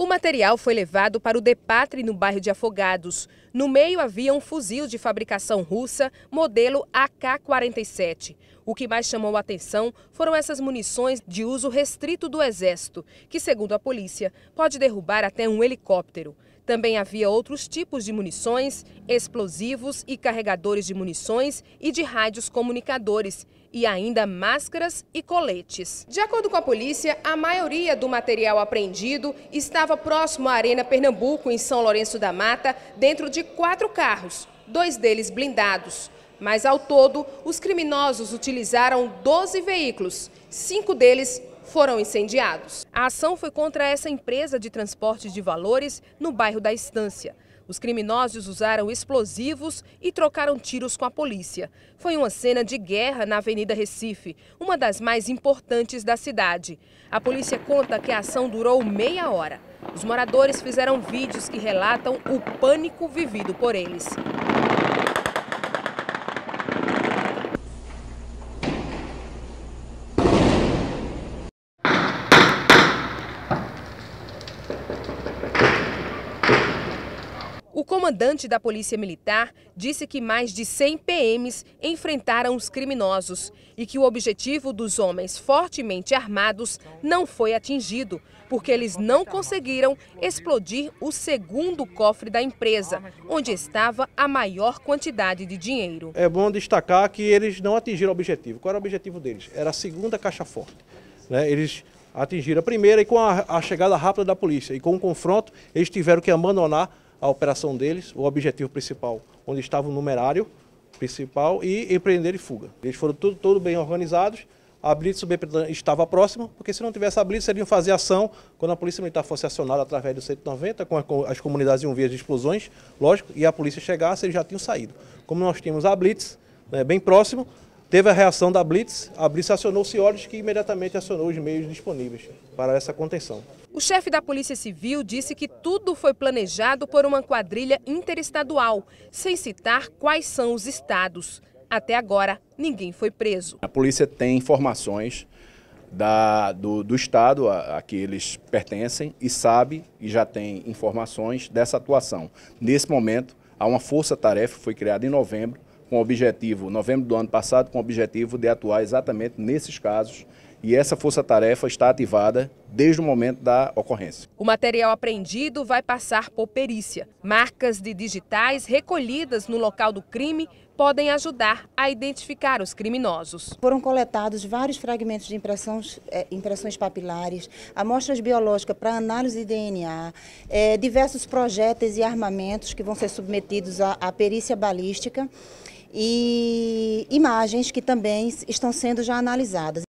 O material foi levado para o Depatre, no bairro de Afogados. No meio havia um fuzil de fabricação russa, modelo AK-47. O que mais chamou a atenção foram essas munições de uso restrito do Exército, que, segundo a polícia, pode derrubar até um helicóptero. Também havia outros tipos de munições, explosivos e carregadores de munições e de rádios comunicadores, e ainda máscaras e coletes. De acordo com a polícia, a maioria do material apreendido estava próximo à Arena Pernambuco, em São Lourenço da Mata, dentro de quatro carros, dois deles blindados. Mas ao todo, os criminosos utilizaram 12 veículos, cinco deles foram incendiados. A ação foi contra essa empresa de transporte de valores no bairro da Estância. Os criminosos usaram explosivos e trocaram tiros com a polícia. Foi uma cena de guerra na Avenida Recife, uma das mais importantes da cidade. A polícia conta que a ação durou meia hora. Os moradores fizeram vídeos que relatam o pânico vivido por eles. O comandante da Polícia Militar disse que mais de 100 PMs enfrentaram os criminosos e que o objetivo dos homens fortemente armados não foi atingido, porque eles não conseguiram explodir o segundo cofre da empresa, onde estava a maior quantidade de dinheiro. É bom destacar que eles não atingiram o objetivo. Qual era o objetivo deles? Era a segunda caixa forte. Né? Eles atingiram a primeira e com a, a chegada rápida da polícia e com o confronto, eles tiveram que abandonar a operação deles, o objetivo principal, onde estava o numerário principal e empreender e fuga. Eles foram tudo, tudo bem organizados, a Blitz estava próxima, porque se não tivesse a Blitz, eles iam fazer ação quando a Polícia Militar fosse acionada através do 190, com as comunidades iam ver de explosões, lógico, e a polícia chegasse, eles já tinham saído. Como nós tínhamos a Blitz, né, bem próximo, Teve a reação da Blitz, a Blitz acionou os Ciolis, que imediatamente acionou os meios disponíveis para essa contenção. O chefe da Polícia Civil disse que tudo foi planejado por uma quadrilha interestadual, sem citar quais são os estados. Até agora, ninguém foi preso. A polícia tem informações da, do, do, Estado a, a, que eles pertencem e sabe e já tem informações dessa atuação. Nesse momento, há uma força-tarefa, foi criada em novembro, com o objetivo, novembro do ano passado, com o objetivo de atuar exatamente nesses casos e essa força-tarefa está ativada desde o momento da ocorrência. O material apreendido vai passar por perícia. Marcas de digitais recolhidas no local do crime podem ajudar a identificar os criminosos. Foram coletados vários fragmentos de impressões, é, impressões papilares, amostras biológicas para análise de DNA, é, eh, diversos projéteis e armamentos que vão ser submetidos à, à perícia balística e imagens que também estão sendo já analisadas.